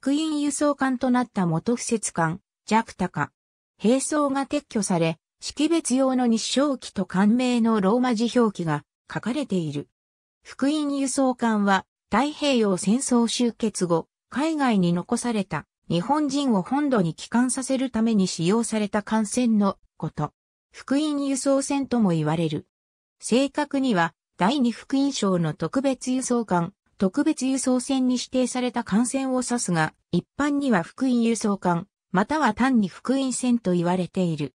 福音輸送艦となった元敷設艦、ジャクタカ。兵装が撤去され、識別用の日照記と艦名のローマ字表記が書かれている。福音輸送艦は太平洋戦争終結後、海外に残された日本人を本土に帰還させるために使用された艦船のこと。福音輸送船とも言われる。正確には第二福音省の特別輸送艦、特別輸送船に指定された艦船を指すが、一般には福音輸送艦、または単に福音船と言われている。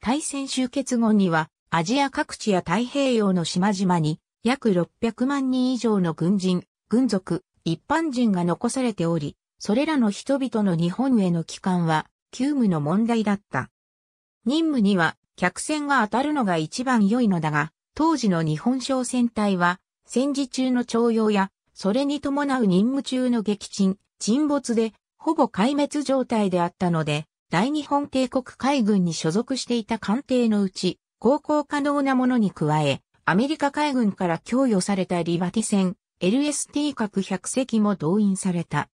大戦終結後には、アジア各地や太平洋の島々に、約600万人以上の軍人、軍属、一般人が残されており、それらの人々の日本への帰還は、急務の問題だった。任務には、客船が当たるのが一番良いのだが、当時の日本商船隊は、戦時中の徴用やそれに伴う任務中の撃沈、沈没で、ほぼ壊滅状態であったので、大日本帝国海軍に所属していた艦艇のうち、航行可能なものに加え、アメリカ海軍から供与されたリバティ船、LST 核100隻も動員された。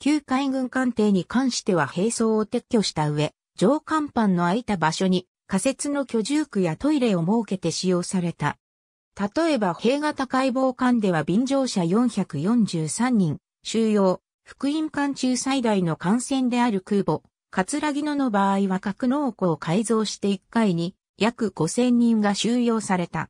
旧海軍艦艇に関しては兵装を撤去した上、上甲板の空いた場所に仮設の居住区やトイレを設けて使用された。例えば兵型解剖艦では便乗者443人、収容、福音艦中最大の艦船である空母、桂木野の場合は格納庫を改造して1回に約5000人が収容された。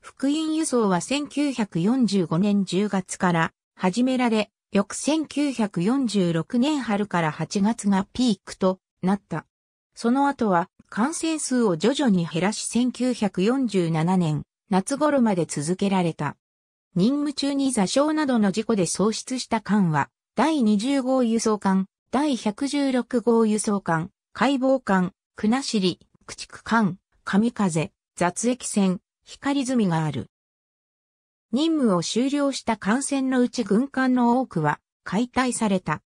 福音輸送は1945年10月から始められ、翌1946年春から8月がピークとなった。その後は感染数を徐々に減らし1947年夏頃まで続けられた。任務中に座礁などの事故で喪失した艦は、第20号輸送艦、第116号輸送艦、解剖艦、国後、駆逐艦、神風、雑液船、光積みがある。任務を終了した艦船のうち軍艦の多くは解体された。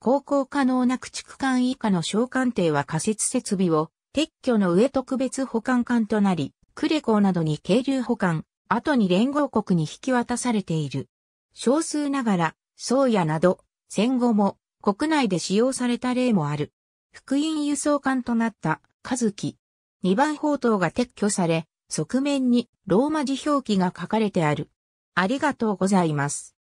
航行可能な駆逐艦以下の小艦艇は仮設設備を撤去の上特別保管艦となり、クレコーなどに係流保管、後に連合国に引き渡されている。少数ながら、宗谷など、戦後も国内で使用された例もある。福音輸送艦となった、和樹。二番砲塔が撤去され、側面にローマ字表記が書かれてある。ありがとうございます。